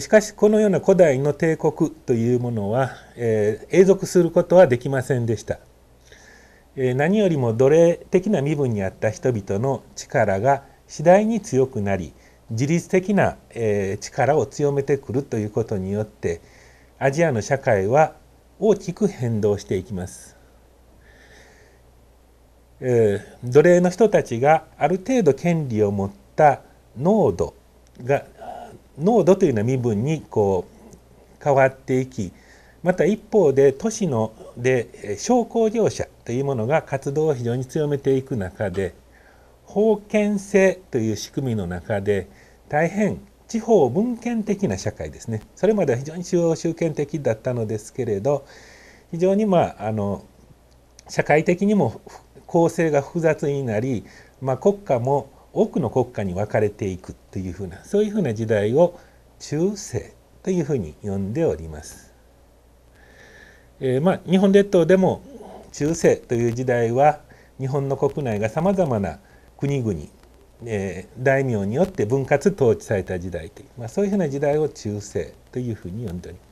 しかしこのような古代の帝国というものは、えー、永続することはできませんでした、えー、何よりも奴隷的な身分にあった人々の力が次第に強くなり自律的な、えー、力を強めてくるということによってアジアの社会は大きく変動していきます、えー、奴隷の人たちがある程度権利を持った濃度が濃度というような身分にこう変わっていきまた一方で都市ので商工業者というものが活動を非常に強めていく中で封建制という仕組みの中で大変地方文献的な社会ですねそれまでは非常に中央集権的だったのですけれど非常にまああの社会的にも構成が複雑になり、まあ、国家も多くの国家に分かれていくというふうなそういうふうな時代を中世というふうに呼んでおります。えー、まあ、日本列島でも中世という時代は日本の国内がさまざまな国々、えー、大名によって分割統治された時代という、まあ、そういうふうな時代を中世というふうに呼んでおります。